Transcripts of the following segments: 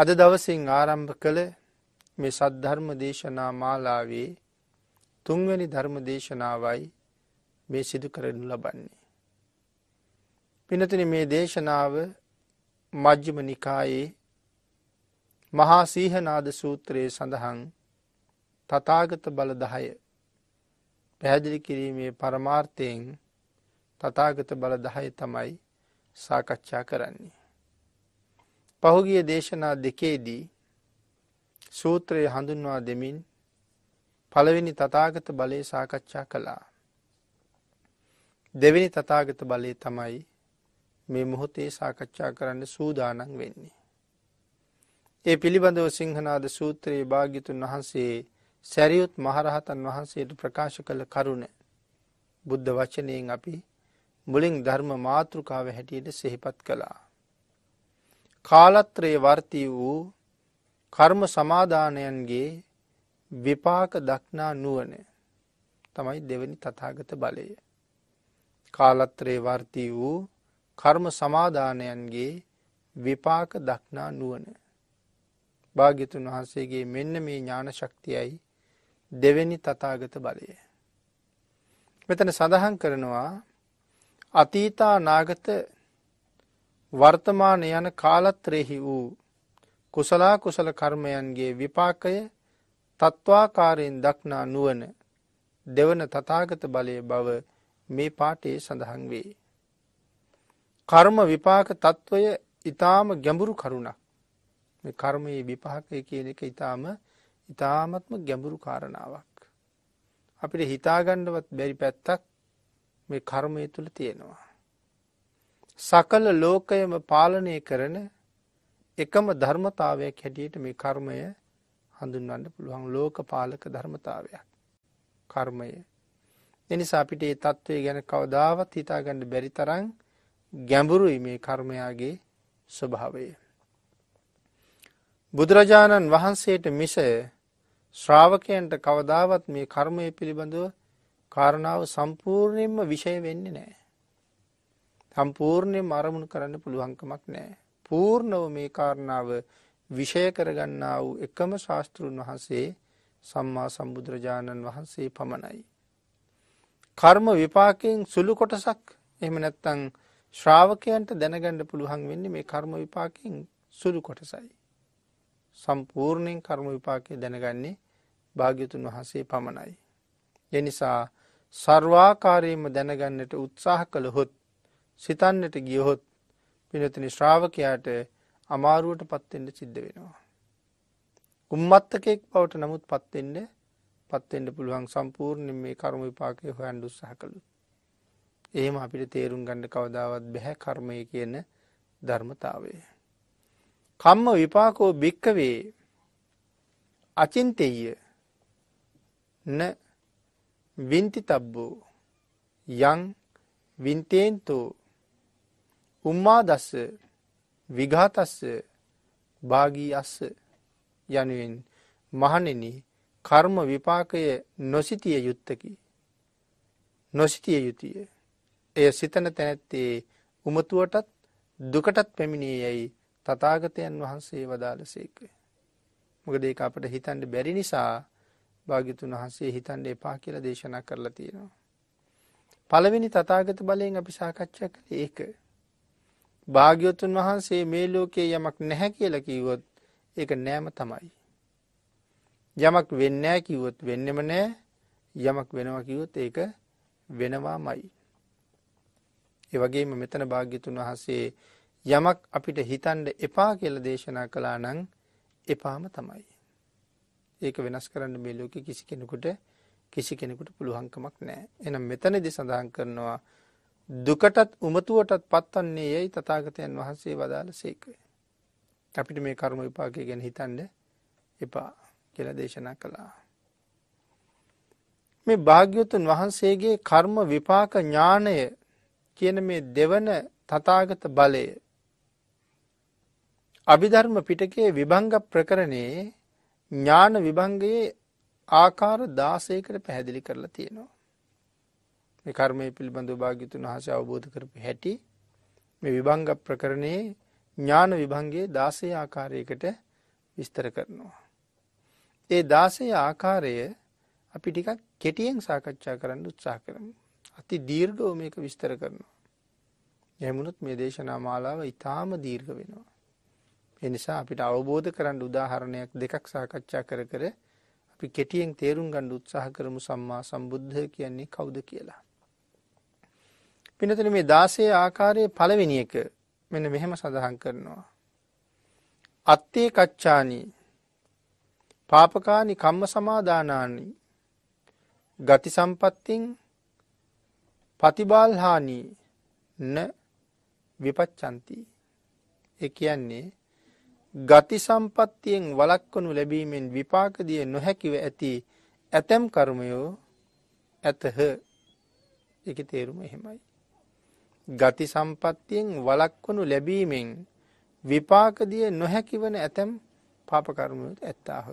අද දවසින් ආරම්භ කළ මේ සද්ධර්ම දේශනා මාලාවේ තුන්වැනි ධර්ම දේශනාවයි මේ සිදු කරනු ලබන්නේ. පිනතින මේ දේශනාව මජ්්‍යම නිකායේ මහා සීහනාද සූත්‍රයේ සඳහන් තතාගත බල දහය පැහැදිලි කිරීමේ පරමාර්ථයෙන් තතාගත බල දහය තමයි සාකච්ඡා කරන්නේ. පහුගිය දේශනා දෙකේදී සූත්‍රය හඳුන්වා දෙමින් පළවෙනි තතාගත බලය සාකච්ඡා කළා. දෙවෙනි තතාගත බලය තමයි මේ මොහොතේ සාකච්ඡා කරන්න සූදානන් වෙන්නේ. ඒ පිළිබඳව සිංහනාද සූත්‍රයේ භාග්‍යතුන් වහන්සේ සැරියුත් මහරහතන් වහන්සේට ප්‍රකාශ කළ කරුණ බුද්ධ වචනයෙන් අපි මුලින් ධර්ම මාතෘකාව හැටියට සෙහිපත් කළා. කාලත්‍රයේ වර්තී වූ කර්ම සමාධානයන්ගේ විපාක දක්නා නුවන තමයි දෙවැනි තතාගත බලය. කාලත්‍රයේ වර්තී වූ කර්ම සමාධානයන්ගේ විපාක දක්නා නුවන. භාගිතුන් වහන්සේගේ මෙන්න මේ ඥාන ශක්තියයි දෙවැනි තතාගත බලය. මෙතන සඳහන් කරනවා අතීතා නාගත වර්තමාන යන කාලත්‍රයෙහි වූ කුසලා කුසල කර්මයන්ගේ විපාකය තත්වාකාරයෙන් දක්නා නුවන දෙවන තතාගත බලය බව මේ පාටේ සඳහන් වේ. කර්ම විපාක තත්ත්වය ඉතාම ගැඹුරු කරුණක් මේ කර්මයේ විපාකය කියන එක ඉතාම ඉතාමත්ම ගැඹුරු කාරණාවක්. අපිට හිතාගණ්ඩවත් බැරි පැත්තක් මේ කර්මය තුළ තියෙනවා. සකල ලෝකයම පාලනය කරන එකම ධර්මතාවයක් හැටියට මේ කර්මය හඳුන්වන්න පුළුවන් ලෝක පාලක ධර්මතාවයක් කර්මය. එනිසා අපිට ඒ තත්ත්වය ගැන කවදාවත් හිතාගන්න බැරි තරං ගැඹුරුයි මේ කර්මයාගේ ස්වභාවය. බුදුරජාණන් වහන්සේට මිසය ශ්‍රාවකයන්ට කවදාවත් මේ කර්මය පිළිබඳව කාරණාව සම්පූර්ණයෙන්ම විෂය වෙන්නේ නෑ. සම්පූර්ණයෙන් අරමුණු කරන්න පුළුවන්කමක් නෑ. පූර්ණව මේ කාරණාව විෂය කරගන්නා වූ එකම ශාස්තෘන් වහන්සේ සම්මා සම්බුදුරජාණන් වහන්සේ පමණයි. කර්ම විපාකයෙන් සුළු කොටසක් එහෙම නැත්තං ශ්‍රාවකයන්ට දැනගණඩ පුළුවන් වෙන්න මේ කර්ම විපාකෙන් සුළු කොටසයි. සම්පූර්ණයෙන් කර්ම විපාකය දැනගන්නේ භාග්‍යතුන් වහන්සේ පමණයි. එනිසා සර්වාකාරයම දැනගන්නට උත්සාහ කළ හොත් සිතන්නට ගියහොත් පිනතින ශ්‍රාවකයාට අමාරුවට පත්වෙන්ට සිද්ධ වෙනවා. උම්මත්තකෙක් පවට නමුත් පත්වෙන්න පත්වෙන්ට පුළුවන් සම්පූර්ණ මේ කර්ම විපාකය හොයන්ඩු සහකළු. එහෙම අපිට තේරුම් ගණ්ඩ කවදාවත් බැහැ කර්මය කියන ධර්මතාවය. කම්ම විපාකෝ භික්කවේ අචින්තෙය න වින්ති තබ්බෝ යං වින්තේන්තෝ උම්මාදස්ස විඝාතස්ස භාගී අස්ස යනුවෙන් මහණෙනි කර්ම විපාකය නොසිතිය යුත්තකි නොසිතිය යුතුය එය සිතන තැනැත්තේ උමතුවටත් දුකටත් පැමිණිය යැයි තතාගතයන් වහන්සේ වදාලසේක මොකද ඒක අපට හිතන්ට බැරි නිසා භාගිතුන් වහන්සේ හිතන්ඩ එපා කියලා දේශනා කරලා තියෙනවා පළවෙනි තතාගත බලයෙන් අපි සාකච්ඡා කළ ඒක භාග්‍යවතුන් වහන්සේ මේ ලෝකයේ යමක් නැහැ කියලා කිව්වොත් ඒක නෑම තමයි. යමක් වෙන්නේ නැහැ කිව්වොත් වෙන්නෙම නෑ යමක් වෙනවා කිව්වොත් ඒක වෙනවාමයි. ඒ වගේම මෙතන භාග්‍යතුන් වහන්සේ යමක් අපිට හිතන්න එපා කියලා දේශනා කළා නම් එපාම තමයි. ඒක වෙනස් කරන්න මේ ලෝකේ කිසි කෙනෙකුට කිසි කෙනෙකුට පුළුවන්කමක් නැහැ. එහෙනම් මෙතනදී සඳහන් කරනවා දුකටත් උමතුවටත් පත්වන්නේ යැයි තතාගතයන් වහන්සේ වදාළ සේකය. අපිට මේ කර්ම විපාකය ගැන හිතන්ඩ එපා කියල දේශනා කළා. මේ භාග්‍යවතුන් වහන්සේගේ කර්ම විපාක ඥානය කියන මේ දෙවන තතාගත බලය අභිධර්ම පිටකේ විභංග ප්‍රකරණයේ ඥාන විභංගයේ ආකාර දාසයකට පැහැදිලි කරලා තියෙනවා. මේ කර්මය පිළිබඳව භාග්‍යතුන් වහසේ අවබෝධ කරපු හැටි මේ විභංග ප්‍රකරණයේ ඥාන විභංගේ දාසේ ආකාරයකට විස්තර කරනවා. ඒ දාසේ ආකාරය අපි ටිකක් කෙටියෙන් සාකච්ඡා කරන්න උත්සාහ කරමු. අති දීර්ඝව මේක විස්තර කරනවා. එහෙමනොත් මේ දේශනා මාලාව ඊටාම දීර්ඝ වෙනවා. ඒ නිසා අපිට අවබෝධ කරගන්න උදාහරණයක් දෙකක් සාකච්ඡා කර කර අපි කෙටියෙන් තේරුම් ගන්න උත්සාහ කරමු සම්මා සම්බුද්ධ කියන්නේ කවුද කියලා. පිනතුන මේ 16 ආකාරයේ පළවෙනි එක මෙන්න මෙහෙම සඳහන් කරනවා. අත්තේ කච්චානි පාපකානි කම්ම සමාදානානි ගති සම්පත්තින් පතිබාල්හානි න විපච්චන්ති. ඒ කියන්නේ ගති සම්පත්තියෙන් වළක්වනු ලැබීමෙන් විපාක දිය නොහැකිව ඇති ඇතැම් කර්මයෝ ඇතහ එක තේරුම එහෙමයි. ගති සම්පත්තියෙන් වලක්වනු ලැබීමෙන් විපාකදිය නොහැකිවන ඇතැම් පාපකර්මයට ඇත්තාහ.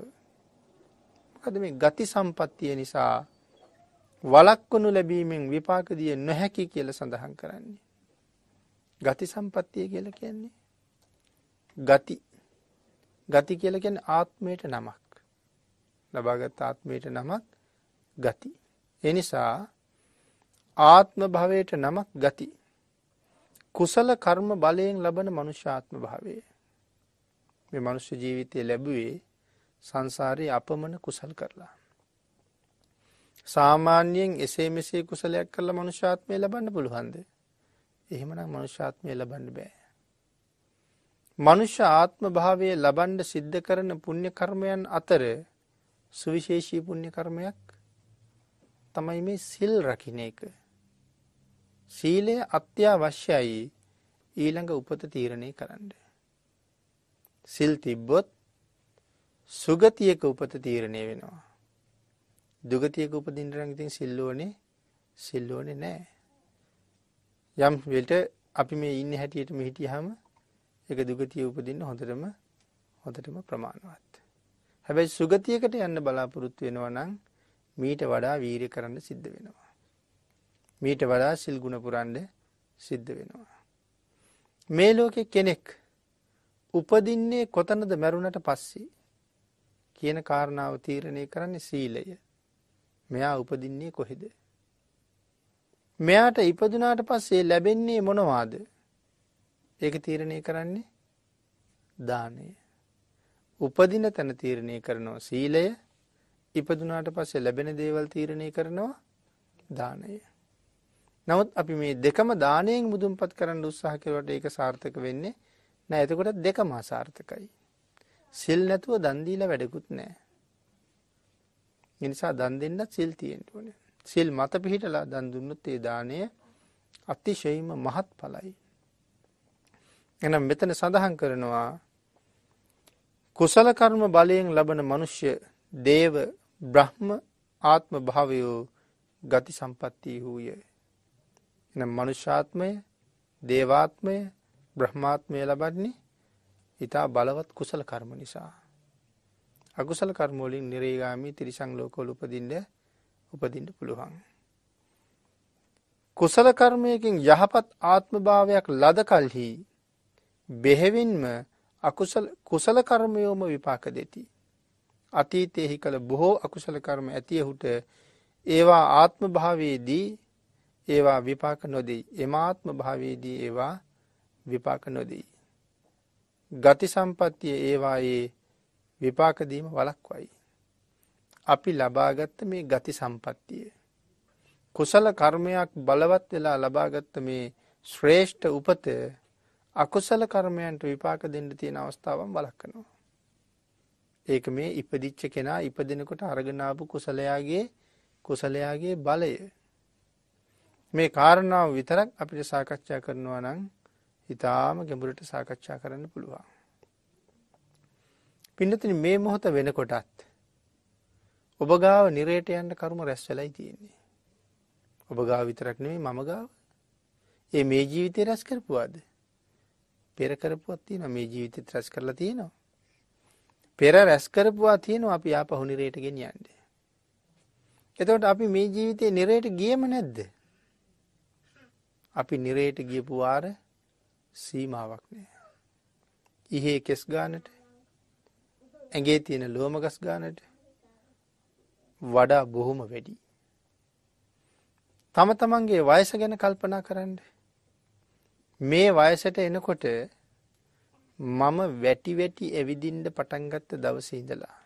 කද මේ ගති සම්පත්තිය නිසා වලක්වනු ලැබීමෙන් විපාකදිය නොහැකි කියල සඳහන් කරන්නේ. ගති සම්පත්තිය කියල කියන්නේ. ගති ගති කියලකැන ආත්මයට නමක් ලබාගත් ආත්මයට නමක් ගති. එනිසා ආත්ම භවයට නමක් ගති කුසල කර්ම බලයෙන් ලබන මනුෂ්‍යාත්ම භාවය. මේ මනුෂ්‍ය ජීවිතය ලැබුවේ සංසාරය අපමණ කුසල් කරලා. සාමාන්‍යයෙන් එසේ මෙසේ කුසලයක් කරලා මනුෂ්‍යාත්මය ලබන්න පුළුවන්ද. එහෙමනම් මනුෂ්‍යාත්මය ලබන්න බෑ. මනුෂ්‍ය ආත්ම භාවය ලබන්ඩ සිද්ධ කරන පුුණ්්‍ය කර්මයන් අතර සුවිශේෂී පුුණ්්‍ය කර්මයක් තමයි මේ සිල් රකින එක සීලය අත්‍යවශ්‍යයි ඊළඟ උපත තීරණය කරන්න. සිල් තිබ්බොත් සුගතියක උපත තීරණය වෙනවා. දුගතියක උපදින්ටරන් ඉතින් සිල්ලෝනේ සිල්ලෝනේ නෑ. යම් වෙලට අපි මේ ඉන්න හැටියට මිහිටියහම එක දුගතිය උපදින්න හොඳටම හොඳටම ප්‍රමාණවත්. හැබැයි සුගතියකට යන්න බලාපොරොත්තු වෙනවා නම් මීට වඩා වීරිය කරන්න සිද්ධ වෙනවා. මීට වඩා සිල්ගුණ පුරන්ඩ සිද්ධ වෙනවා. මේ ලෝකෙ කෙනෙක් උපදින්නේ කොතනද මැරුණට පස්සේ කියන කාරණාව තීරණය කරන්නේ සීලය මෙයා උපදින්නේ කොහෙද. මෙයාට ඉපදුනාට පස්සේ ලැබෙන්නේ මොනවාද ඒක තීරණය කරන්නේ දානය. උපදින තැන තීරණය කරනවා සීලය ඉපදුනාට පස්සේ ලැබෙන දේවල් තීරණය කරනවා දානය. නමුත් අපි මේ දෙකම දානයෙන් මුදුන්පත් කරන්න උත්සාහ කෙරුවට ඒක සාර්ථක වෙන්නේ නෑ එතකොට දෙකම අසාර්ථකයි. සිල් නැතුව දන් දීලා වැඩකුත් නෑ. ඒ නිසා දන් දෙන්නත් සිල් තියෙන්න ඕනේ. සිල් මත පිහිටලා දන් දුන්නොත් ඒ දාණය අතිශයින්ම මහත්ඵලයි. එහෙනම් මෙතන සඳහන් කරනවා කුසල කර්ම බලයෙන් ලබන මිනිස්ය දේව බ්‍රහ්ම ආත්ම භාවයෝ ගති සම්පatti හූයේ එනම් මනුෂ්‍යාත්මය දේවාත්මය බ්‍රහ්මාත්මය ලබන්නේ ඉතා බලවත් කුසල කර්ම නිසා. අකුසල කර්මෝලින් නිරේගාමී තිරිසං ලෝකෝල උපදින්ට උපදින්ට පුළුවන්. කුසල කර්මයකින් යහපත් ආත්මභාවයක් ලද කල්හි බෙහෙවින්ම කුසල කර්මයෝම විපාක දෙති. අතීතයෙහි කළ බොහෝ අකුසල කර්ම ඇතියහුට ඒවා ආත්මභාවයේදී ඒවා විපාක නොදී. එමාත්ම භාවේදී ඒවා විපාක නොදී. ගති සම්පත්තිය ඒවායේ විපාකදීම වලක්වයි. අපි ලබාගත්ත මේ ගති සම්පත්තිය. කුසල කර්මයක් බලවත් වෙලා ලබාගත්ත මේ ශ්‍රේෂ්ඨ උපත අකුසල කර්මයන්ට විපාක දෙන්න තියෙන අවස්ථාවන් වලක්කනවා. ඒක මේ ඉපදිච්ච කෙනා ඉපදෙනකොට අරගනාපු කුසලයාගේ කුසලයාගේ බලය මේ කාරණාව විතරක් අපිට සාකච්ඡා කරනවා නම් ඉතාම ගැඹුරට සාකච්ඡා කරන්න පුළුවන්. පින්නතින මේ මොහොත වෙනකොටත්. ඔබ ගාව නිරේට යන්න කරුම රැස් වෙලයි තියෙන්නේ. ඔබ ගාව විතරක් නෙවෙයි මම ගාව. ඒ මේ ජීවිතේ රැස් කරපුවාද? පෙර කරපුවත් තියෙනවා මේ ජීවිතේ රැස් කරලා තියෙනවා. පෙර රැස් කරපුවා තියෙනවා අපි ආපහු නිරේට ගෙනියන්නේ. එතකොට අපි මේ ජීවිතේ නිරේට ගියේම නැද්ද? අපි නිරේට ගියපු වාර සීමාවක් නෑ. ඉහේ කෙස් ගානට ඇගේ තියෙන ලෝමගස් ගානට වඩා බොහොම වැඩි. තම තමන්ගේ වයස ගැන කල්පනා කරන්න. මේ වයසට එනකොට මම වැටි වැටි ඇවිදින්ට පටන්ගත්ත දවස ඉඳලා.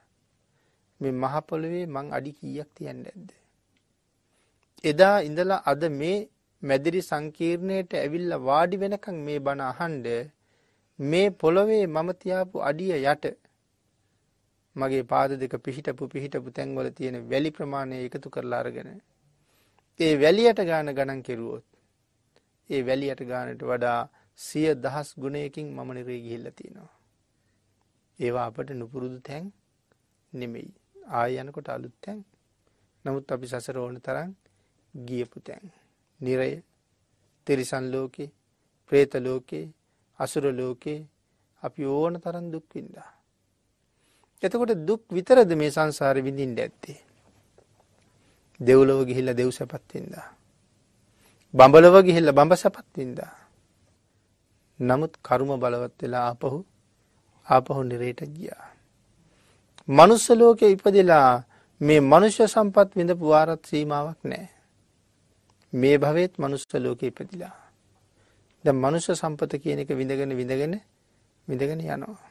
මේ මහපොළොවේ මං අඩි කීයක් තියන්න ඇද්ද. එදා ඉඳලා අද මේ මැදිරි සංකීර්ණයට ඇවිල්ලා වාඩි වෙනකන් මේ බණ අහන්ඩ මේ පොළොවේ මම තියාපු අඩිය යට මගේ පාද දෙක පිහිටපු පිහිටපු තැන්වල තියෙන වැලි ප්‍රමාණය එකතු කරලා අරගෙන ඒ වැලියට ගාන ගණන් කෙරුවොත් ඒ වැලියට ගානට වඩා සිය දහස් ගුණයකින් මම නිරේ ගිහිල්ල තියෙනවා ඒවා අපට නුපුරුදු තැන් නෙමෙයි ආය යනකොට අලුත් තැන් නමුත් අපි සසර ඕන තරම් ගියපු තැන් නිරය තිරිසන් ලෝකේ ප්‍රේත ලෝකේ අසුර ලෝකේ අපි ඕන තරන් දුක්වින්දා. එතකොට දුක් විතරද මේ සංසාර විඳින්ට ඇත්තේ. දෙව්ලොව ගිහිල්ල දෙව් සැපත්තින්දා. බඹලව ගිහිල්ල බඹ සැපත්තින්දා. නමුත් කරුම බලවත් වෙලා ආපහු ආපහු නිරේට ගියා. මනුස්ස ලෝකය ඉපදිලා මේ මනුෂ්‍ය සම්පත් විඳ පුවාරත් සීමාවක් නෑ. මේ භවෙත් මනුස්ස ලෝකෙ ඉපදිලා. ද මනුෂ සම්පත කියන එක විඳගෙන විඳගෙන විඳගෙන යනවා.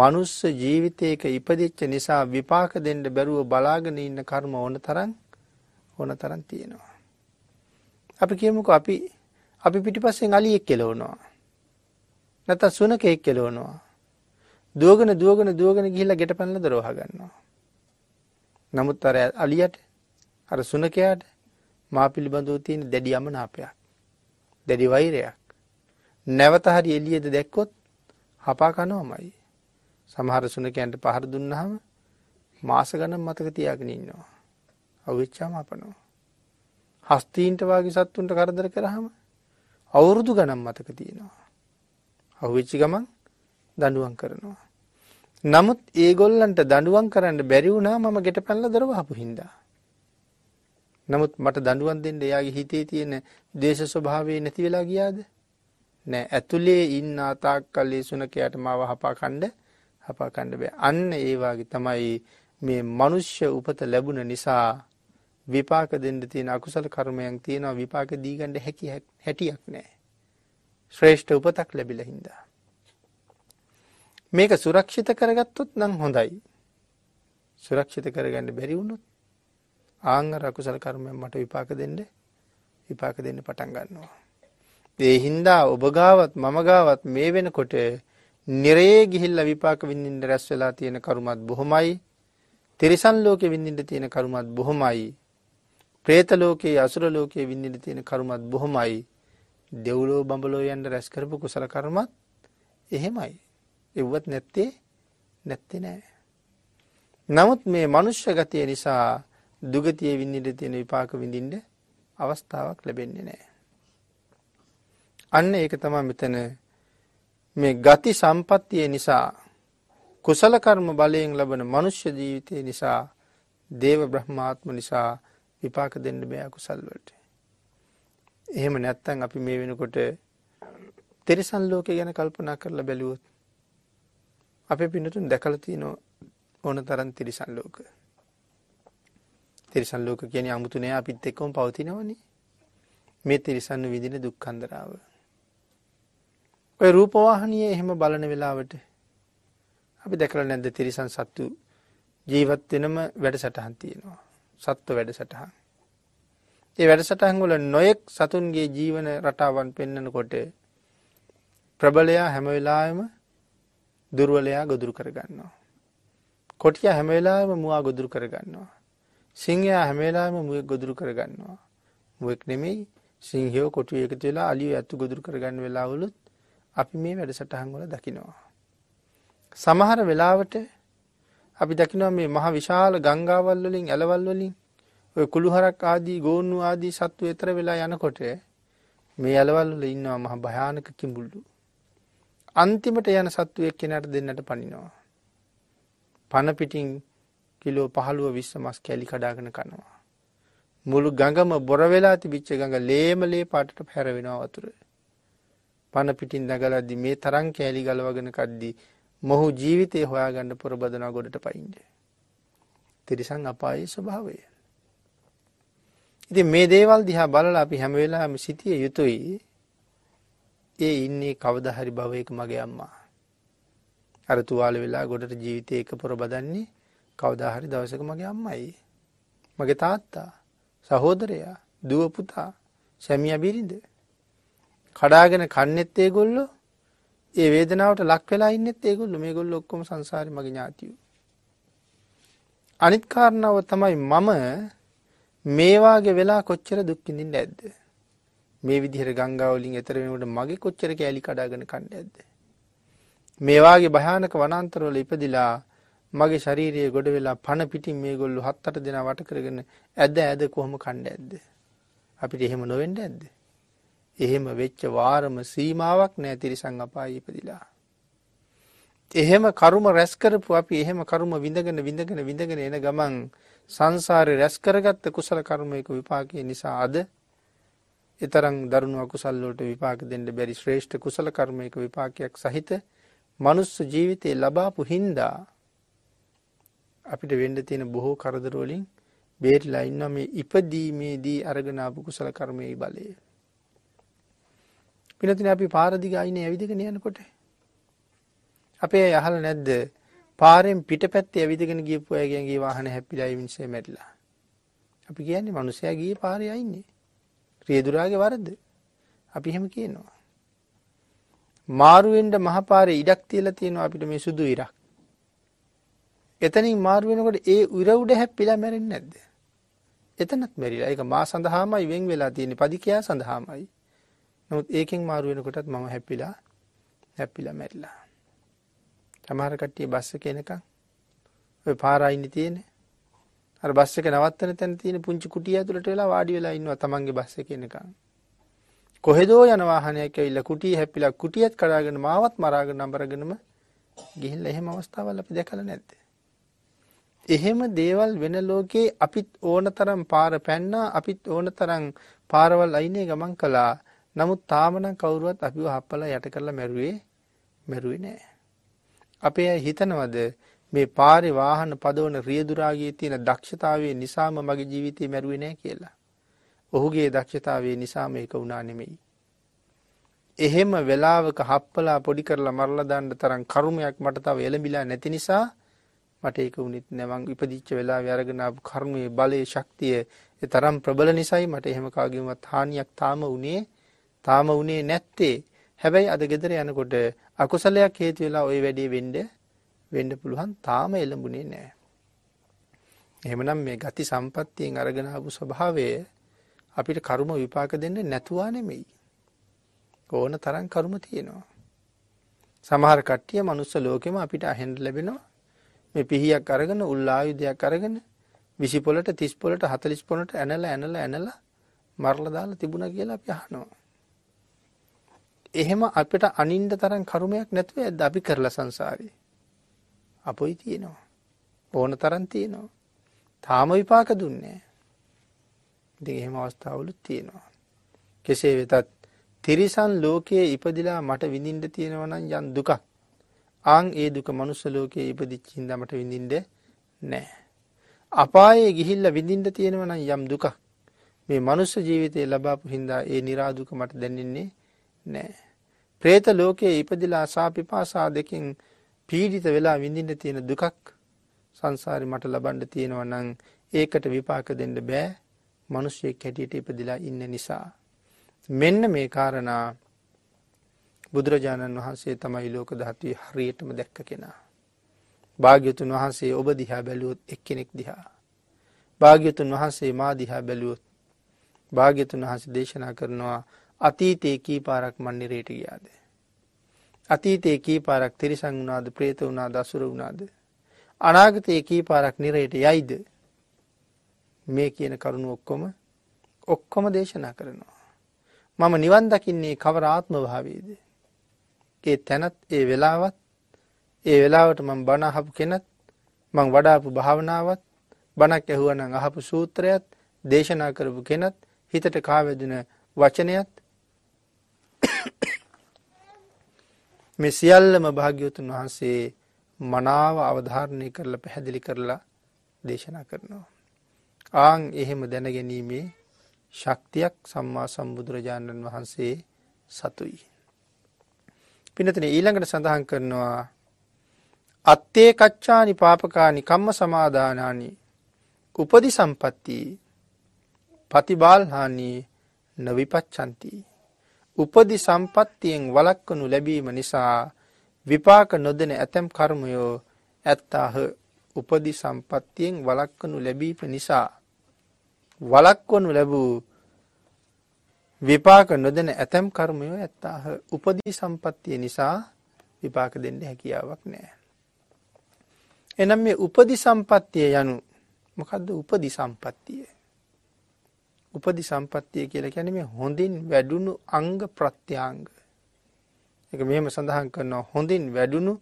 මනුස්ස ජීවිතයක ඉපදිච්ච නිසා විපාක දෙන්න බැරුව බලාගෙන ඉන්න කර්ම ඕන තරන් ඕන තරන් තියෙනවා. අපි කියමුක අපි අපි පිටිපස්සෙන් අලියෙක් කෙලවනවා. නැත සුනකයෙක් කෙලවනවා. දුවගෙන දුවගෙන දුවගෙන ගිහිල්ලා ගෙට පැනල දරෝහ ගන්නවා. නමුත් අර අලියට අර සුනකයාට මා පිළිබඳව තියෙන දැඩි අමනාපයක් දැඩි වෛරයක් නැවත හරි එළියද දැක්කොත් හපා කනවමයි සමහර සුනකයන්ට පහර දුන්නාම මාස ගණන් මතක තියාගෙන ඉන්නවා අවිච්චාම අපනවා හස්තීන්ට වාගේ සත්තුන්ට කරදර කරාම අවුරුදු ගණන් මතක තියෙනවා අහුවෙච්චි ගමන් දඬුවම් කරනවා නමුත් ඒගොල්ලන්ට දඬුවම් කරන්න බැරි වුණා මම ගෙට පැනලා දරවහපු හින්දා නමුත් මට දඩුවන් දෙන්න එයාගේ හිතේ තියෙන දේශ ස්වභාවේ නැති වෙලා ගියාද නෑ ඇතුලේ ඉන්න අතාක් කල් ඒසුනකයට මාව හපා කණ්ඩ හපා කණ්ඩ බෑ අන්න ඒවාගේ තමයි මේ මනුෂ්‍ය උපත ලැබුණ නිසා විපාක දෙන්න තියෙන අකුසල කර්මයන් තියෙනවා විපාක දීගන්න හැකි හැටියක් නෑ ශ්‍රේෂ්ඨ උපතක් ලැබිලා හින්දා මේක සුරක්ෂිත කරගත්තොත් නම් හොඳයි සුරක්ෂිත කරගන්න බැරි වුණොත් ආංග රකුසල කර්මය මට විපාක දෙන්න විපාක දෙන්න පටන් ගන්නවා. ඒ හින්දා ඔබගාවත් මමගාවත් මේ වෙනකොට නිරේ ගිහිල්ල විපාක විඳින්ට රැස් වෙලා තියෙන කරුමත් බොහොමයි තිරිසන් ලෝකෙ විඳින්ට තියෙන කරුමත් බොහොමයි ප්‍රේත ලෝකයේ අසුර ලෝකයේ විඳින්න තියෙන කරුමත් බොහොමයි දෙව්ලෝ බඹලෝ යන්න රැස් කරපු කුසල කර්මත් එහෙමයි එව්වත් නැත්තේ නැත්තේ නෑ නමුත් මේ මනුෂ්‍ය ගතිය නිසා දුගතිය විඳිට තියෙන විපාක විඳින්ට අවස්ථාවක් ලැබෙන්නේ නෑ. අන්න ඒක තමා මෙතන මේ ගති සම්පත්තිය නිසා කුසල කර්ම බලයෙන් ලබන මනුෂ්‍ය ජීවිතය නිසා දේව බ්‍රහ්මාත්ම නිසා විපාක දෙන්න බෑ කුසල් වලට. එහෙම නැත්තම් අපි මේ වෙනකොට තිරිසන් ලෝකේ ගැන කල්පනා කරලා බැලුවොත් අපේ පින්නතුන් දැකලා තියෙන ඕන තරම් තිරිසන් ලෝකේ තිරිසන් ලෝක කියන අමුතු නෑ අපිත් එක්කොම පවතිනවනේ. මේ තිරිසන්න විදින දුක්කන්දරාව. ඔය රූපවාහනයේ එහෙම බලන වෙලාවට අපි දැකලා නැද්ද තිරිසන් සත්තු ජීවත් වෙනම වැඩසටහන් තියෙනවා. සත්ව වැඩසටහන්. ඒ වැඩසටහන් වල නොයෙක් සතුන්ගේ ජීවන රටාවන් පෙන්නකොට ප්‍රබලයා හැම වෙලාවෙම දුර්වලයා ගොදුරු කරගන්නවා. කොටියා හැම වෙලාවෙම මුවා ගොදුරු කරගන්නවා. සිංහයා හැමේලාම මුවෙක් ගොදුරු කරගන්නවා. මුවෙක් නෙමෙයි සිංහයෝ කොටු එකතු වෙලා අලිය ඇතු ගොදුරු කරගන්න වෙලාවලුත් අපි මේ වැඩසටහන් වල දකිනවා. සමහර වෙලාවට අපි දකිනවා මේ මහ විශාල ගංගාවල් වලින් ඇලවල් වලින් ඔය කුළුහරක් ආදී ගෝන්නු ආදී සත්තු ඈතර වෙලා යනකොට මේ ඇලවල් වල ඉන්නවා මහ භයානක කිඹුල්ලු. අන්තිමට යන සත්තු එක්කෙනාට දෙන්නට පනිනවා. පන පිටින් කිලෝ 15 20 මස් කැලි කඩාගෙන කනවා. මුළු ගඟම බොර වෙලා තිබිච්ච ගඟ ලේම ලේ පාටට පැරවෙනවා වතුර. පන පිටින් දඟලද්දි මේ තරම් කෑලි ගලවගෙන කද්දී මොහු ජීවිතේ හොයාගන්න පුරබදනා ගොඩට පයින්ද. තිරිසන් අපායේ ස්වභාවය. ඉතින් මේ දේවල් දිහා බලලා අපි හැම වෙලාවෙම සිටිය යුතුයි. ඒ ඉන්නේ කවදා හරි භවයක මගේ අම්මා. අර තුවාල වෙලා ගොඩට ජීවිතේ එක පොර බදන්නේ කවදාහරි දවසක මගේ අම්මයි මගේ තාත්තා සහෝදරයා දුවපුතා සැමිය බිරිඳ කඩාගෙන කන්නෙත් ඒගොල්ලෝ ඒ වේදනාවට ලක් වෙලා ඉන්නෙත් ඒගොල්ලෝ මේගොල්ලෝ ඔක්කොම සංසාරේ මගේ ඥාතියෝ අනිත් කාරණාව තමයි මම මේ වාගේ වෙලා කොච්චර දුක් විඳින්න ඇද්ද මේ විදිහට ගංගා වලින් එතර වෙනකොට මගේ කොච්චර කෑලි කඩාගෙන කන්නේ ඇද්ද මේ වාගේ භයානක වනාන්තරවල ඉපදිලා මගේ ශරීරයේ ගොඩ වෙලා පණ පිටින් මේගොල්ලෝ හත් අට දෙනා වට කරගෙන ඇද ඇද කොහොම කණ්ඩ ඇද්ද අපිට එහෙම නොවෙන්න ඇද්ද එහෙම වෙච්ච වාරම සීමාවක් නෑ තිරිසං අපායේ ඉපදිලා එහෙම කරුම රැස් කරපු අපි එහෙම කරුම විඳගෙන විඳගෙන විඳගෙන එන ගමන් සංසාරේ රැස් කරගත්ත කුසල කර්මයක විපාකය නිසා අද එතරම් දරුණු අකුසල් වලට විපාක දෙන්න බැරි ශ්‍රේෂ්ඨ කුසල කර්මයක විපාකයක් සහිත මනුස්ස ජීවිතේ ලබාපු හින්දා අපිට වෙන්න තියෙන බොහෝ කරදර වලින් බේරිලා ඉන්නවා මේ ඉපදීමේදී අරගෙන ආපු කුසල කර්මයේ බලය. පිනතින අපි පාර දිග ආයිනේ ඇවිදගෙන යනකොට අපේ අහල නැද්ද පාරෙන් පිටපැත්තේ ඇවිදගෙන ගියපු අයගෙන්ගේ වාහන හැපිලා මිනිස්සේ මැරිලා. අපි කියන්නේ මිනිසයා ගියේ පාරේ ආයින්නේ. රියදුරාගේ වරද. අපි එහෙම කියනවා. මාරුවෙන්ද මහපාරේ ඉඩක් තියලා තියෙනවා අපිට මේ සුදු ඉරක්. එතනින් මාරු වෙනකොට ඒ උරවුඩ හැපිලා මැරෙන්නේ නැද්ද? එතනත් මැරිලා. ඒක මා සඳහාමයි වෙන් වෙලා තියෙන්නේ. පදිකයා සඳහාමයි. නමුත් ඒකෙන් මාරු වෙනකොටත් මම හැපිලා හැපිලා මැරිලා. සමහර කට්ටිය බස් එකේ එනකන් ඔය පාර අයින් තියෙන්නේ. අර බස් එක නවත්තන තැන තියෙන පුංචි කුටිය ඇතුළට වෙලා වාඩි වෙලා ඉන්නවා තමන්ගේ බස් එකේ එනකන්. කොහෙදෝ යන වාහනයක් ඇවිල්ලා කුටිය හැපිලා කුටියත් කඩාගෙන මාවත් මරාගෙන නඹරගෙනම ගිහිල්ලා එහෙම අවස්ථාවල් අපි දැකලා නැද්ද? එහෙම දේවල් වෙන ලෝකේ අපිත් ඕනතරම් පාර පැන්නා අපිත් ඕනතරම් පාරවල් අයිනේ ගමන් කළා. නමුත් තාමනම් කවුරුවත් අපිව හප්පලා යට කරලා මැරුවේ මැරුවේ නෑ. අපේ අය හිතනවද මේ පාරේ වාහන පදවන රියදුරාගේ තියෙන දක්ෂතාවය නිසාම මගේ ජීවිතේ මැරුවේ නෑ කියලා. ඔහුගේ දක්ෂතාවය නිසාම ඒක වුණා නෙමෙයි. එහෙම වෙලාවක හප්පලා පොඩි කරලා මරලා දාන්න තරම් කරුමයක් මට තව එළඹිලා නැති නිසා මට ඒක වුණෙත් නෑ මං ඉපදිච්ච වෙලාවේ අරගෙන ආපු කර්මයේ බලයේ ශක්තිය ඒ තරම් ප්‍රබල නිසායි මට එහෙම කාගෙවත් හානියක් තාම වුණේ තාම වුණේ නැත්තේ හැබැයි අද ගෙදර යනකොට අකුසලයක් හේතු වෙලා ওই වැඩේ වෙන්න වෙන්න පුළුවන් තාම එළඹුණේ නෑ එහෙමනම් මේ ගති සම්පත්තියෙන් අරගෙන ආපු ස්වභාවය අපිට කර්ම විපාක දෙන්න නැතුවා නෙමෙයි ඕන තරම් කර්ම තියෙනවා සමහර කට්ටිය මනුස්ස ලෝකෙම අපිට අහෙන්න ලැබෙනවා මේ පිහියක් අරගෙන උල් ආයුධයක් අරගෙන 20 පොලට 30 පොලට 40 පොලට ඇනලා ඇනලා ඇනලා මරලා දාලා තිබුණා කියලා අපි අහනවා. එහෙම අපිට අනින්න තරම් කර්මයක් නැතුව ඇද්ද අපි කරලා සංසාරේ. අපොයි තියෙනවා. ඕන තරම් තියෙනවා. තාම විපාක දුන්නේ නැහැ. එහෙම අවස්ථාවලුත් තියෙනවා. කෙසේ වෙතත් තිරිසන් ලෝකයේ ඉපදිලා මට විඳින්න තියෙනවා නම් යම් දුකක්. ආං ඒ දුක මනුස්ස ලෝකයේ ඉපදිච්චින් දමට විඳින්ට නෑ. අපායේ ගිහිල්ල විඳින්ට තියෙනවනම් යම් දුකක් මේ මනුස්ස ජීවිතය ලබාපු හින්දා ඒ නිරාදුක මට දැනෙන්නේ නෑ. ප්‍රේත ලෝකයේ ඉපදිලා සාපිපාසා දෙකින් පීඩිත වෙලා විඳින්ට තියෙන දුකක් සංසාරි මට ලබන්ඩ තියෙනවනං ඒකට විපාක දෙන්න බෑ මනුෂ්‍යයෙක් හැටියට ඉපදිලා ඉන්න නිසා. මෙන්න මේ කාරණා බුදුරජාණන් වහන්සේ තමයි ලෝක ධාතුවේ හරියටම දැක්ක කෙනා. භාග්‍යතුන් වහන්සේ ඔබ දිහා බැලුවොත් එක්කෙනෙක් දිහා. භාග්‍යතුන් වහන්සේ මා දිහා බැලුවොත් භාග්‍යතුන් වහන්සේ දේශනා කරනවා අතීතයේ කී පාරක් මන් නිරේට ගියාද. අතීතයේ කී පාරක් තිරිසං වුණාද ප්‍රේත වුණාද අසුර වුණාද. අනාගතයේ කී පාරක් නිරයට යයිද මේ කියන කරුණු ඔක්කොම ඔක්කොම දේශනා කරනවා. මම නිවන් දකින්නේ කවර ආත්ම භාවයේද ඒ තැනත් ඒ වෙලාවත් ඒ වෙලාවට මම බණ අහපු කෙනත් මං වඩාපු භාවනාවත් බණක් ඇහුවනම් අහපු සූත්‍රයත් දේශනා කරපු කෙනත් හිතට කාවැදින වචනයත් මේ සියල්ලම භාග්‍යවතුන් වහන්සේ මනාව අවධාරණය කරලා පැහැදිලි කරලා දේශනා කරනවා. ආං එහෙම දැනගැනීමේ ශක්තියක් සම්මා සම්බුදුරජාණන් වහන්සේ සතුයි. පිනතන ඊළඟට සඳහන් කරනවා අත්තේ කච්චානි පාපකානි කම්ම සමාධානානි උපදි සම්පත්ති පතිබාල්හානි නවිපච්චන්ති. උපදි සම්පත්තියෙන් වලක්වනු ලැබීම නිසා විපාක නොදෙන ඇතැම් කර්මයෝ ඇත්තාහ උපදි සම්පත්තියෙන් වලක්වනු ලැබීප නිසා වලක්වනු ලැබූ විපාක නොදෙන ඇතැම් කර්මයෝ ඇත්තාහ උපදී සම්පත්තිය නිසා විපාක දෙන්න හැකියාවක් නෑ. එනම් මේ උපදි සම්පත්තිය යනු මොකක්ද උපදි සම්පත්තිය. උපදි සම්පත්තිය කියලා කැන මේ හොඳින් වැඩුණු අංග ප්‍රත්‍යාංග. එක මෙම සඳහන් කරනවා හොඳින් වැඩුණු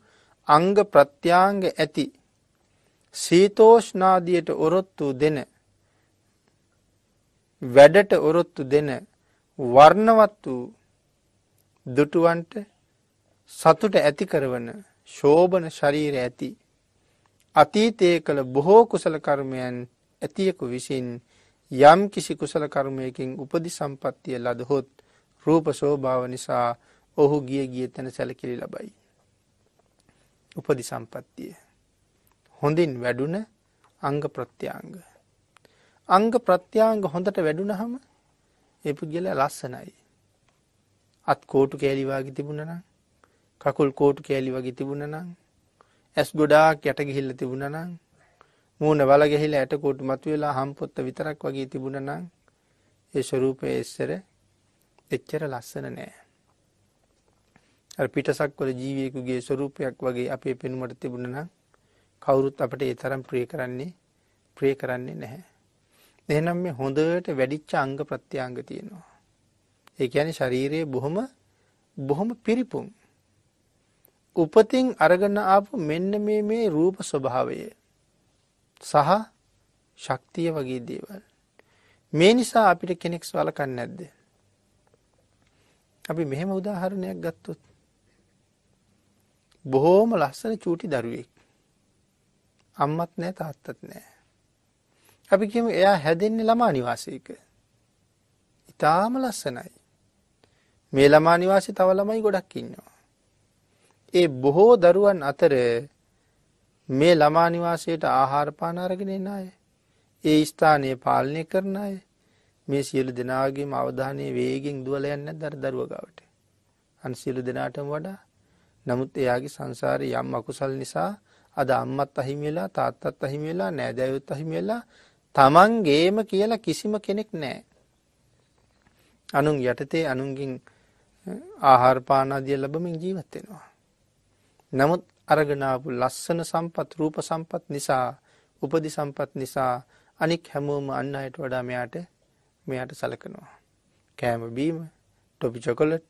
අංග ප්‍රත්‍යාංග ඇති සීතෝෂ්නාදියට ඔරොත්තු දෙන වැඩට ඔරොත්තු දෙන වර්ණවත් වූ දුටුවන්ට සතුට ඇති කරවන ශෝභන ශරීර ඇති අතීතයේ කළ බොහෝ කුසල කර්මයන් ඇතියෙකු විසින් යම් කිසි කුසල කර්මයකින් උපදි සම්පත්තිය ලදහොත් රූප ශෝභාව නිසා ඔහු ගිය ගිය තැන සැලකිලි ලබයි. උපදි සම්පත්තිය. හොඳින් වැඩුණ අංග ප්‍රත්‍යංග. අංග ප්‍රත්‍යංග හොඳට වැඩුණහම ඒ පුද්ගලයා ලස්සනයි. අත් කෝටු කෑලි වගේ තිබුණනම් කකුල් කෝටු කෑලි වගේ තිබුණනම් ඇස් ගොඩාක් යට ගිහිල්ලා තිබුණනම් මූණ වල ගිහිල්ලා ඇට කෝටු මතුවලා හම්පොත්ත විතරක් වගේ තිබුණනම් ඒ ස්වરૂපයේ ඉස්සර එච්චර ලස්සන නෑ. අර පිටසක් වල ජීවියෙකුගේ ස්වરૂපයක් වගේ අපේ පෙනුමට තිබුණනම් කවුරුත් අපට ඒ තරම් ප්‍රිය කරන්නේ ප්‍රිය කරන්නේ නැහැ. එහෙනම් මේ හොඳට වැඩිච්ච අංග ප්‍රත්‍යංග තියෙනවා. ඒ කියන්නේ ශරීරයේ බොහොම බොහොම පිරිපුම්. උපතින් අරගෙන ආපු මෙන්න මේ මේ රූප ස්වභාවය සහ ශක්තිය වගේ දේවල්. මේ නිසා අපිට කෙනෙක් වලකන්නේ නැද්ද? අපි මෙහෙම උදාහරණයක් ගත්තොත් බොහෝම ලස්සන චූටි දරුවෙක් අම්මත් නැහැ තාත්තත් නැහැ අපි කියමු එයා හැදෙන්නේ ළමා නිවාසයක. ඊටාම ලස්සනයි. මේ ළමා නිවාසේ තව ළමයි ගොඩක් ඉන්නවා. ඒ බොහෝ දරුවන් අතර මේ ළමා නිවාසයට ආහාර පාන අරගෙන එන අය, ඒ ස්ථානය පාලනය කරන අය මේ සියලු දෙනාගේම අවධානය වේගෙන් දුවලා යන්නේ දර දරුවා ගාවට. අන් සියලු දෙනාටම වඩා නමුත් එයාගේ සංසාරේ යම් අකුසල් නිසා අද අම්මත් අහිමි වෙලා තාත්තත් අහිමි වෙලා නෑදෑයොත් අහිමි වෙලා තමන්ගේම කියලා කිසිම කෙනෙක් නෑ. අනුන් යටතේ අනුන්ගින් ආහාරපානාදිය ලබමින් ජීවත්වෙනවා. නමුත් අරගෙනාපු ලස්සන සම්පත් රූප සම්පත් නිසා උපදි සම්පත් නිසා අනික් හැමෝම අන්න අයට වඩා මෙයාට මෙයාට සලකනවා. කෑම බීම ටොපි චොකොලට්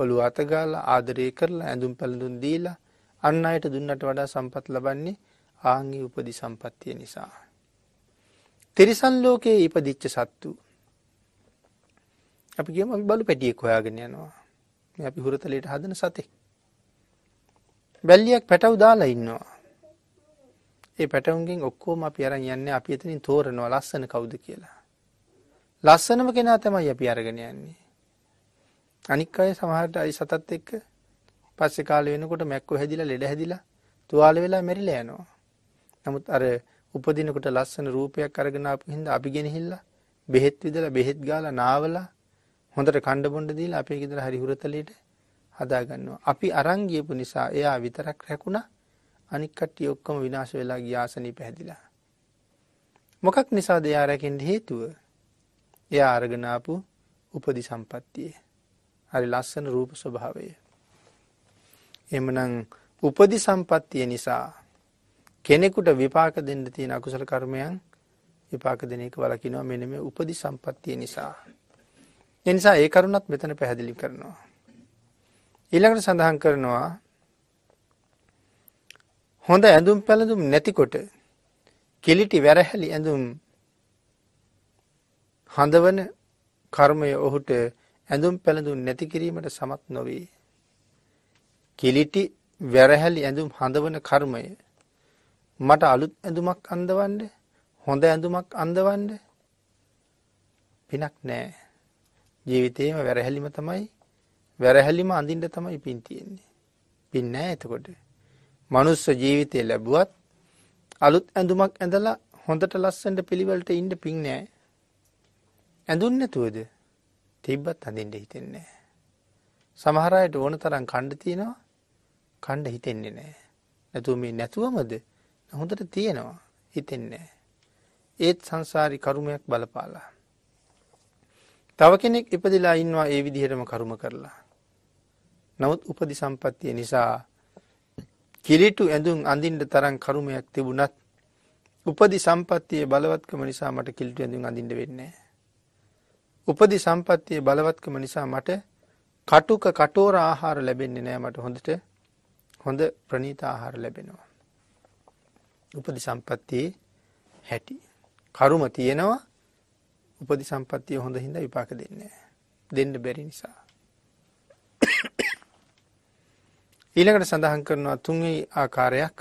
ඔළු අතගාල ආදරය කරලා ඇඳුම් පැළඳුන් දීලා අන්න අයට දුන්නට වඩා සම්පත් ලබන්නේ ආංගි උපදි සම්පත්තිය නිසා. තෙරිසන් ලෝකයේ ඉපදිච්ච සත්තු. අපි ගියම අපි බලු පැටියෙක් හොයාගෙන යනවා. මේ අපි හුරතලයට හදන සතෙක්. බැල්ලියක් පැටව දාලා ඉන්නවා. ඒ පැටවුන්ගෙන් ඔක්කොම අපි අරන් යන්නේ අපි එතනින් තෝරනවා ලස්සන කවුද කියලා. ලස්සනම කෙනා තමයි අපි අරගෙන යන්නේ. අනික් අය සමහරට අයි සතත් එක්ක පස්සේ කාලේ වෙනකොට මැක්කෝ හැදිලා ලෙඩ හැදිලා තුවාල වෙලා මැරිලා යනවා. නමුත් අර උපදිනකොට ලස්සන රූපයක් අරගෙන අප හිද අපි ගෙනහිල්ලා බෙහෙත් විදලා බෙහෙත් ගාල නාවලා හොඳට කණ්ඩබොන්ඩ දීලා අපේ ගෙදර හරි හුරතලට හදාගන්නවා. අපි අරංගියපු නිසා එයා විතරක් රැකුණ අනික්කට්ටි ඔක්කොම විනාශ වෙලා ගියාසනී පැහැදිලා. මොකක් නිසා දෙයා රැකෙන්ට හේතුව එයා අරගනාපු උපදි සම්පත්තිය. හරි ලස්සන රූප ස්වභාවය. එමනං උපදි සම්පත්තිය නිසා කෙනෙකුට විපාක දෙන්න තියෙන අකුසල කර්මයන් විපාක දෙනක වලකිනවා මෙනම උපදි සම්පත්තිය නිසා. එනිසා ඒ කරුණත් මෙතන පැහැදිලි කරනවා. ඊළඟට සඳහන් කරනවා හොඳ ඇඳුම් පැළඳුම් නැතිකොට කෙලිටි වැරහැලි ඇඳුම් හඳවන කර්මය ඔහුට ඇඳුම් පැළඳුම් නැතිකිරීමට සමත් නොවේ. කෙලිටි වැරහැලි ඇඳුම් හඳවන කර්මය මට අලුත් ඇඳුමක් අන්දවන්න හොඳ ඇඳුමක් අන්දවන්න පිනක් නෑ ජීවිතේම වැරහැලිම තමයි වැරහැලිම අඳින්ට තමයි පින් තියෙන්නේ පින් නෑ එතකොට මනුස්ස ජීවිතය ලැබුවත් අලුත් ඇඳුමක් ඇඳලා හොඳට ලස්සන්ට පිළිවලට ඉන්ඩ පින් නෑ ඇඳුන් නැතුවද තිබ්බත් අඳින්ට හිතෙන්නේ සමහරයට ඕන තරම් කණ්ඩ තියෙනවා කණ්ඩ හිතෙන්නේ නෑ නැතුව මේ නැතුවමද හොඳට තියෙනවා හිතෙන්නේ. ඒත් සංසාරි කරුමයක් බලපාලා. තව කෙනෙක් ඉපදිලා ඉන්නවා ඒ විදිහටම කරුම කරලා. නමුත් උපදි සම්පත්තිය නිසා කිරිටු ඇඳුම් අඳින්ට තරම් කරුමයක් තිබුණත් උපදි සම්පත්තියේ බලවත්කම නිසා මට කිලිටු ඇඳුම් අඳින්න වෙන්නේ උපදි සම්පත්තියේ බලවත්කම නිසා මට කටුක කටෝර ආහාර ලැබෙන්නේ නෑ මට හොඳට හොඳ ප්‍රනීත ආහාර ලැබෙනවා උපදි සම්පත්තියේ හැටි. කරුම තියෙනවා උපදි සම්පත්තිය හොඳ හින්දා විපාක දෙන්නේ දෙන්න බැරි නිසා. ඊළඟට සඳහන් කරනවා තුන්වෙනි ආකාරයක්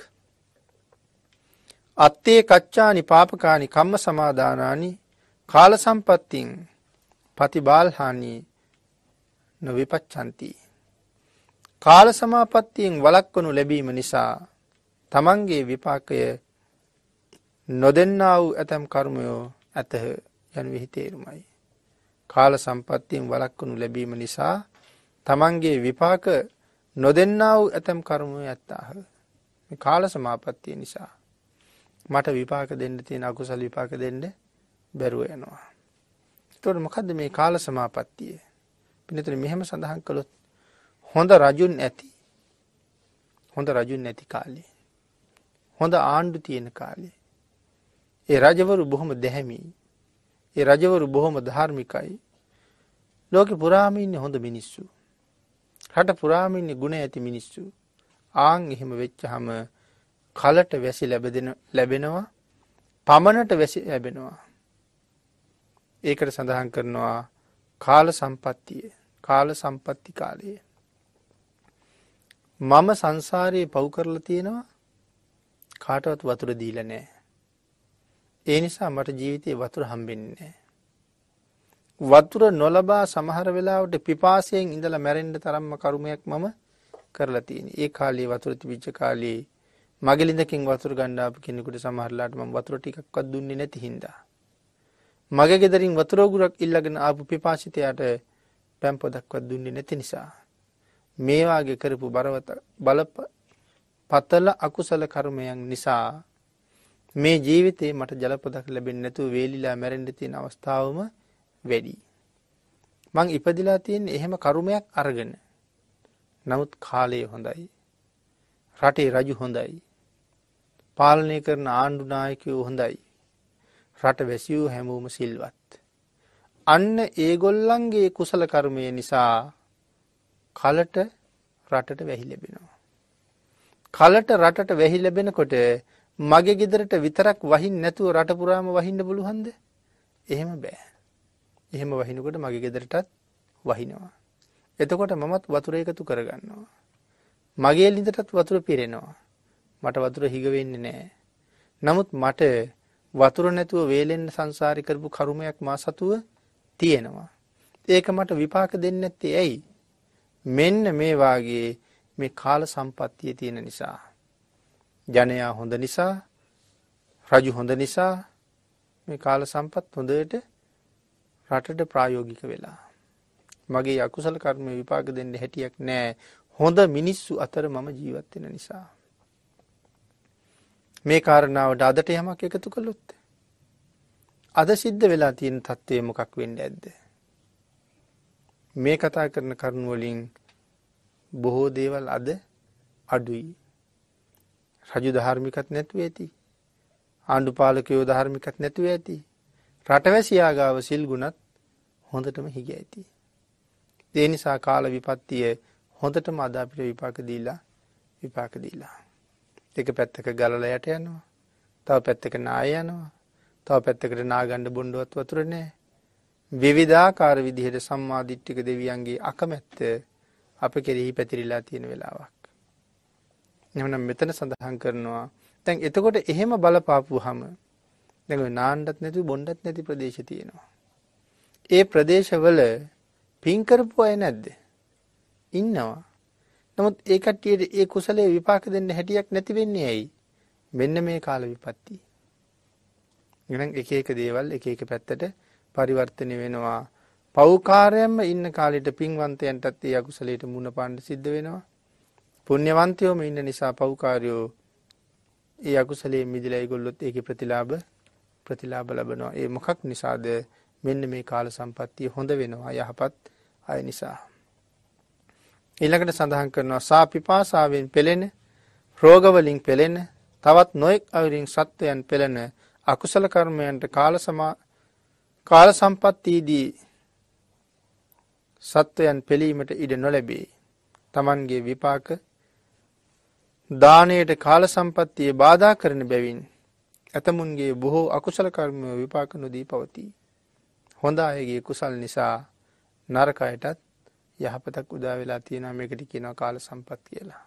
අත්තේ කච්චානි පාපකානි කම්ම සමාදානානි කාල සම්පත්තින් පතිබාල්හානි නොවිපච්ඡන්ති. කාල සමාපත්තියෙන් වළක්වනු ලැබීම නිසා තමන්ගේ විපාකය නොදෙන්නා වූ ඇතැම් කර්මයෝ ඇතහ යන විහිතේරුමයි. කාල සම්පත්තියෙන් වලක්වනු ලැබීම නිසා තමන්ගේ විපාක නොදෙන්නා වූ ඇතැම් කර්මය ඇත්තාහ. කාල සමාපත්තිය නිසා. මට විපාක දෙන්න තියෙන අකුසල් විපාක දෙන්න බැරුව යනවා. තොට මොකද මේ කාල සමාපත්තිය. පිනතුර මෙහෙම සඳහන් කළොත් හොඳ රජුන් ඇති හොඳ රජුන් නැති කාලේ. හොඳ ආණ්ඩු තියෙන කාලේ. ඒ රජවරු බොහොම දැහැමී. ඒ රජවරු බොහොම ධාර්මිකයි. ලෝක පුරාමින්න්න හොඳ මිනිස්සු. රට පුරාමින්න්න ගුණ ඇති මිනිස්සු. ආං එහෙම වෙච්ච හම කලට වැසි ලැබෙනවා පමණට වැසි ලැබෙනවා. ඒකට සඳහන් කරනවා කාල සම්පත්තිය කාල සම්පත්ති කාලයේ. මම සංසාරයේ පව් කරල තියෙනවා කාටවත් වතුර දීල නෑ. ඒ නිසා මට ජීවිතයේ වතුර හම්බෙන්නේ. වතුර නොලබා සමහර වෙලාවට පිපාසයෙන් ඉඳලා මැරෙන්ඩ තරම්ම කරුමයක් මම කරලා තියෙන. ඒ කාලේ වතුර තිබිච්ච කාලේ මගලින්දකින් වතුර ගණ්ඩාප කෙනෙකුට සමහරලාට මම වතුර ටිකක්වත් දුන්නේ නැති හින්දා. මගේ ගෙදරින් වතුරෝගුරක් ඉල්ලගෙන ආපු පිපාසිතයට පැම්පොදක්වත් දුන්නේ නැති නිසා. මේවාගේ කරපු බලප පතල අකුසල කර්මයන් නිසා මේ ජීවිතේ මට ජලපොදක් ලැබෙන්නේ නැතුව වේලිලා මැරෙන්න තියෙන අවස්ථාවම වැඩි. මං ඉපදිලා තියෙන එහෙම කර්මයක් අරගෙන. නමුත් කාලය හොඳයි. රටේ රජු හොඳයි. පාලනය කරන ආණ්ඩු නායකයෝ හොඳයි. රට වැසියෝ හැමෝම සිල්වත්. අන්න ඒගොල්ලන්ගේ කුසල කර්මය නිසා කලට රටට වැහි ලැබෙනවා. කලට රටට වැහි ලැබෙනකොට මගේ ගෙදරට විතරක් වහින් නැතුව රටපුරාම වහින්න බලුහන්ද එහෙම බෑ එහෙම වහිනකොට මගේ ගෙදරටත් වහිනවා එතකොට මමත් වතුර එකතු කරගන්නවා මගේ ලිඳටත් වතුර පිරෙනවා මට වතුර හිගවෙන්න නෑ නමුත් මට වතුර නැතුව වේලෙන් සංසාරි කරපු කරුමයක් මා සතුව තියෙනවා ඒක මට විපාක දෙන්න ඇත්තේ ඇයි මෙන්න මේවාගේ මේ කාල සම්පත්තිය තියෙන නිසා ජනයා හොඳ නිසා රජු හොඳ නිසා මේ කාල සම්පත් හොඳයට රටට ප්‍රායෝගික වෙලා. මගේ අකුසල කර්ම විපාක දෙන්න හැටියක් නෑ හොඳ මිනිස්සු අතර මම ජීවත්වෙන නිසා. මේ කාරණාවට අදට යමක් එකතු කළොත්. අද සිද්ධ වෙලා තියෙන තත්ත්වය මොකක් වෙන්න ඇද්ද. මේ කතා කරන කරුණුවලින් බොහෝ දේවල් අද අඩුයි රජු ධර්මිකත් නැතුව ඇති. ආණ්ඩුපාලකයෝ ධර්මිකත් නැතුව ඇති. රටවැසියාගාව සිල්ගුණත් හොඳටම හිග ඇති. දේනිසා කාල විපත්තිය හොඳටම අදාපිට විපාකදීලා විපාකදීලා. එක පැත්තක ගලල යට යනවා. තව පැත්තක නාය යනවා. තව පැත්තකට නාගණ්ඩ බොන්්ඩුවත් වතුරනෑ. විවිධාකාර විදිහට සම්මාධිට්ටික දෙවියන්ගේ අකමැත්ත අප කෙරෙහි පැතිරිලා තියෙන වෙලාවක්. එමනම් මෙතන සඳහන් කරනවා තැන් එතකොට එහෙම බලපාපු හම දැ නාණ්ඩත් නැති බොන්්ඩත් නැති ප්‍රදේශ තියෙනවා. ඒ ප්‍රදේශවල පින්කරපු අය නැද්ද. ඉන්නවා. නමුත් ඒකට්ටියට ඒ කුසලේ විපාක දෙන්න හැටියක් නැතිවෙන්නේ ඇයි. මෙන්න මේ කාල විපත්ති. ගෙනම් එක එක දේවල් එක එක පැත්තට පරිවර්තනය වෙනවා. පෞකාරයම්ම ඉන්න කාලෙට පින්වන්තයන්ටත් ඒ අකුසලට මුණ පාණ්ඩ සිද්ධ වෙනවා. පුුණ්‍යවන්තයෝම ඉන්න නිසා පව්කාරයෝ ඒ අකුසලේ මිදිල ඒගොල්ලොත් ඒක ප්‍රතිලාබ ප්‍රතිලාබ ලබනවා ඒ මොකක් නිසාද මෙන්න මේ කාල සම්පත්තිය හොඳ වෙනවා යහපත් අය නිසා. ඉළඟට සඳහන් කරනවා සාපිපාසාාවෙන් පෙළෙන රෝගවලින් පෙළෙන තවත් නොයෙක් අවරින් සත්වයන් පෙළෙන අකුසල කර්මයන්ට කාල සම්පත්තීදී සත්වයන් පෙළීමට ඉඩ නොලැබේ. තමන්ගේ විපාක දානයට කාල සම්පත්තියේ බාධා කරන බැවින් ඇතමුන්ගේ බොහෝ අකුසල කර්ම විපාක නොදී පවතිී. හොඳ අයගේ කුසල් නිසා නරකයටත් යහපතක් උදා වෙලා තියෙන මේකට කියනවා කාල සම්පත් කියලා.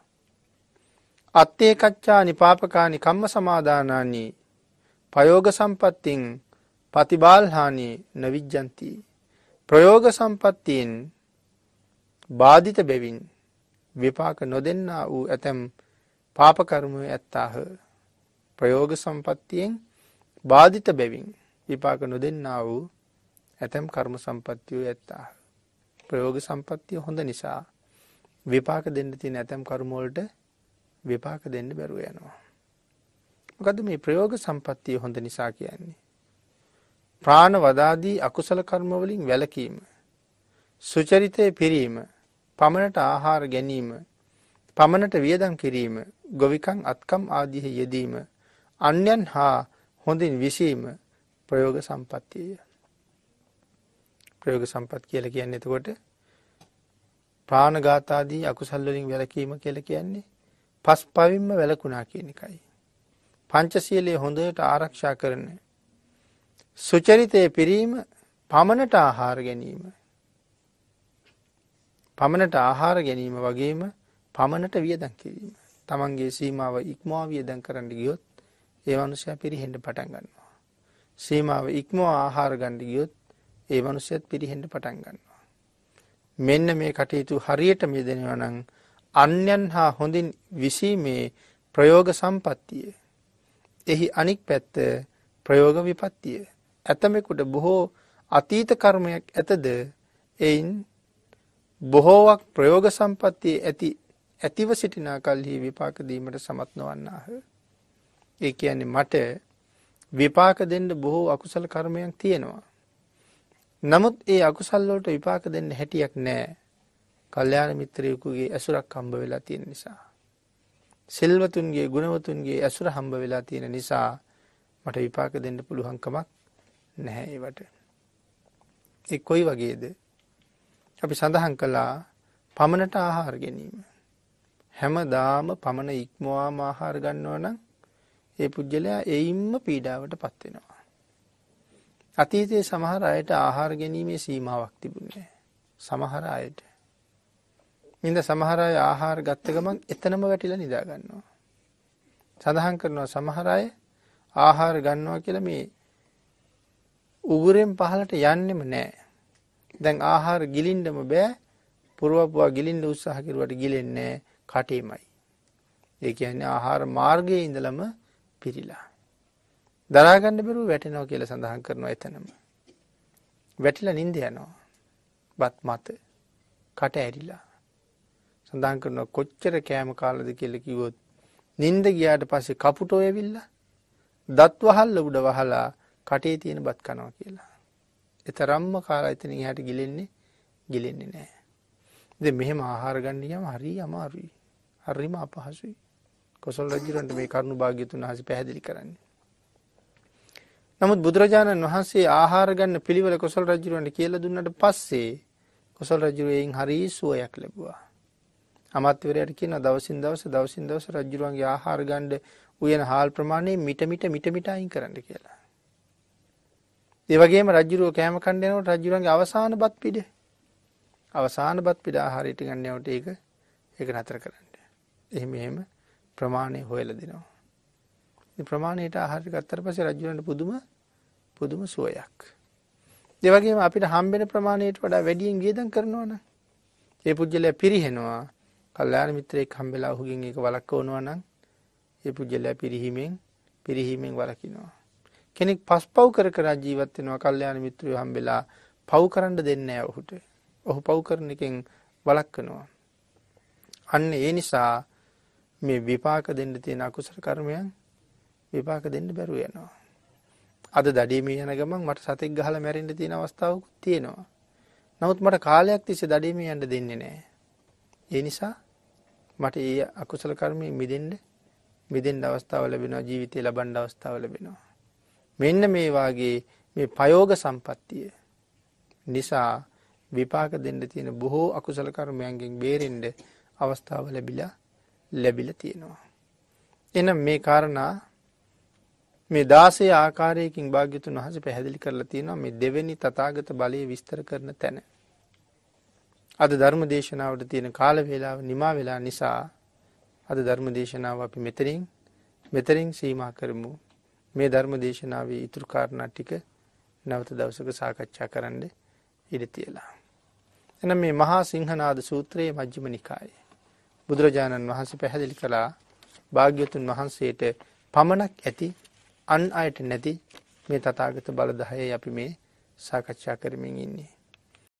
අත්තේ කච්චා නිපාපකානි කම්ම සමාධානානී පයෝග සම්පත්තිෙන් පතිබාල්හානි නවිජ්ජන්ති ප්‍රයෝග සම්පත්තියෙන් බාධිත බැවින් විපාක නොදෙන්නා වූ ඇතැම් පාපකර්මය ඇත්තාහ ප්‍රයෝග සම්පත්තියෙන් බාධිත බැවින් විපාක නොදෙන්නා වූ ඇතැම් කර්ම සම්පත්තියෝ ඇත්තාහ. ප්‍රයෝග සම්පත්තිය හොඳ නිසා විපාක දෙන්න තියෙන ඇතැම් කර්මෝලට විපාක දෙන්න බැරුව යනවා. මොකද මේ ප්‍රයෝග සම්පත්තිය හොඳ නිසා කියන්නේ. ප්‍රාණ වදාදී අකුසල කර්මවලින් වැලකීම සුචරිතය පිරීම පමණට ආහාර ගැනීම පමණට වියදම් කිරීම ගොවිකම් අත්කම් ආදිහි යෙදීම අන්‍යන් හා හොඳින් විසීම ප්‍රයෝග සම්පත්තිය. ප්‍රයෝග සම්පත් කියලා කියන්නේ එතකොට ප්‍රාණඝාතාදී අකුසල් වලින් වැළකීම කියලා කියන්නේ පස් පවින්ම වැළකුණා කියන එකයි. පංචශීලයේ හොඳට ආරක්ෂා කරන සුචරිතයේ පිරීම පමණට ආහාර ගැනීම පමණට ආහාර ගැනීම වගේම පමණට වියදන් කිරීම තමන්ගේ සීමාව ඉක්මවාවිය දැන් කරන්න ගියොත් ඒ මනුෂ්‍යය පිරිහෙන්ට පටන් ගන්නවා. සීමාව ඉක්මෝ ආහාර ගණ්ඩි ගියොත් ඒ මනුෂ්‍යයත් පිරිහෙන්ට පටන් ගන්නවා. මෙන්න මේ කටයුතු හරියට මේ දෙනවනං අන්‍යන් හා හොඳින් විසීමේ ප්‍රයෝග සම්පත්තිය. එහි අනික් පැත්ත ප්‍රයෝග විපත්තිය. ඇතමෙකුට බොහෝ අතීත කර්මයක් ඇතද එයින් බොහෝවක් ප්‍රයෝග සම්පත්තියේ ඇති ඇතිව සිටිනා කල්හි විපාක දීමට සමත් නොවන්නාහ. ඒ කියන්නේ මට විපාක දෙන්න බොහෝ අකුසල කර්මයක් තියෙනවා. නමුත් ඒ අකුසල් වලට විපාක දෙන්න හැටියක් නැහැ. කල්යාණ මිත්‍රයෙකුගේ ඇසුරක් හම්බ වෙලා තියෙන නිසා. සෙල්වතුන්ගේ ගුණවතුන්ගේ ඇසුර හම්බ වෙලා තියෙන නිසා මට විපාක දෙන්න පුළුවන්කමක් නැහැ ඒවට. ඒ කොයි වගේද? අපි සඳහන් කළා පමණට ආහාර ගැනීම. හැමදාම පමණ ඉක්මවාම ආහාර ගන්නවා නම් ඒ පුද්ගලයා එයින්ම පීඩාවට පත් වෙනවා. අතීතයේ සමහර අයට ආහාර ගැනීමේ සීමාවක් තිබුණේ සමහර අයට. ඉඳ සමහර අය ආහාර ගත්ත ගමන් එතනම වැටිලා නිදා ගන්නවා. සඳහන් කරනවා සමහර අය ආහාර ගන්නවා කියලා මේ උගුරෙන් පහලට යන්නෙම නෑ. දැන් ආහාර ගිලින්ඩම බෑ පුරුවපුවා ගිලින්ඩ උත්සාහ කිරුවට ගිලෙන්නේ කටේමයි. ඒ කියන්නේ ආහාර මාර්ගයේ ඉඳලම පිරිලා. දරාගන්න බැරුව වැටෙනවා කියලා සඳහන් කරනවා එතනම. වැටිලා නිින්ද යනවා. බත් මත කට ඇරිලා. සඳහන් කරනවා කොච්චර කෑම කාලද කියලා කිව්වොත් නිින්ද ගියාට පස්සේ කපුටෝ ඇවිල්ලා දත් වහල්ල උඩ වහලා කටේ තියෙන බත් කනවා කියලා. එතරම්ම කාලා එතන එහාට ගිලෙන්නේ ගිලෙන්නේ නැහැ. ඉතින් මෙහෙම ආහාර ගන්න යම හරි අමාරුයි. හරිම අපහසුයි කොසල් රජරන්ට මේ කරුණු භාග්‍යතුන් හස පැහැදිලි කරන්නේ. නමුත් බුදුරජාණන් වහන්සේ ආහාරගන්න පිළිවල කොසල් රජරුවන්ට කියල දුන්නට පස්සේ කොසල් රජරුවයෙන් හරි සුවයක් ලැබවා. අමත්‍යවරයට කියන දවසින් දවස දවසින් දවස රජරුවන්ගේ ආහාරගණ්ඩ උයන හාල් ප්‍රමාණය මිටමිට මිටමිට අයින් කරන්න කියලා. ඒවගේම රජරුව කෑම කණ්ඩයනට රජරුවන්ගේ අවසාන බත් පිඩ අවසාන බත් පිඩා හාරිට ගන්නවට ඒක ඒක නතර කරන්න. එහෙම එහෙම ප්‍රමාණය හොයලා දෙනවා. ඉතින් ප්‍රමාණයට ආහාර ගත්තට පස්සේ රජුන්ට පුදුම පුදුම සුවයක්. ඒ වගේම අපිට හම්බෙන ප්‍රමාණයට වඩා වැඩියෙන් වියදම් කරනවනම් ඒ පුජ්‍යලයා පිරිහෙනවා. කල්යාණ මිත්‍රයෙක් හම්බෙලා ඔහුගෙන් ඒක වළක්වනවා නම් ඒ පුජ්‍යලයා පිරිහීමෙන් පිරිහීමෙන් වළකිනවා. කෙනෙක් පස්පව් කර කර ජීවත් වෙනවා කල්යාණ මිත්‍රයෝ හම්බෙලා පව් කරන්න දෙන්නේ නැහැ ඔහුට. ඔහු පව් කරන එකෙන් වළක්වනවා. අන්න ඒ නිසා මේ විපාක දෙන්න තියෙන අකුසර කර්මයන් විපාක දෙන්න බැරුව යනවා. අද දඩීමී යන ගමන් මට සතෙක් ගහල මැරෙන්ට තියෙන අවස්ථාවකුත් තියෙනවා. නමුත් මට කාලයක් තිස්ස දඩීමී යන්ට දෙන්නේ නෑ. ඒ නිසා මට ඒ අකුසල කර්මය මිදෙන්ඩ මිදෙන් අවස්ථාව ලැබෙනවා ජීවිතය ලබන්ඩ අවස්ථාව ලැබෙනවා. මෙන්න මේවාගේ මේ පයෝග සම්පත්තිය නිසා විපාක දෙන්න තියෙන බොහෝ අකුසල කර්මයන්ගෙන් බේරෙන්ඩ අවස්ථාව ලැබිලා ලැබිල තියෙනවා. එන මේ කාරණා මේ දාසේ ආකාරයකින් භාග්‍යතුන් වහස පැහැදිලි කරලා තියෙනවා මේ දෙවැනි තතාගත බලය විස්තර කරන තැන. අද ධර්ම දේශනාවට තියෙන කාල වෙලාව නිමා වෙලා නිසා අද ධර්ම දේශනාව අපි මෙතරින් මෙතරින් සීමා කරමු මේ ධර්ම දේශනාවේ ඉතුරු කාරණා ටික නැවත දවසක සාකච්ඡා කරන්න ඉඩ තියලා. එන මේ මහා සිංහනාද සූත්‍රයේ මජ්ජිම නිකායේ. බුදුරජාණන් වහන්සේ පැහැදිලි කළා භාග්‍යතුන් වහන්සේට පමණක් ඇති අන් අයට නැති මේ තථාගත බලධායේ අපි මේ සාකච්ඡා කරමින් ඉන්නේ.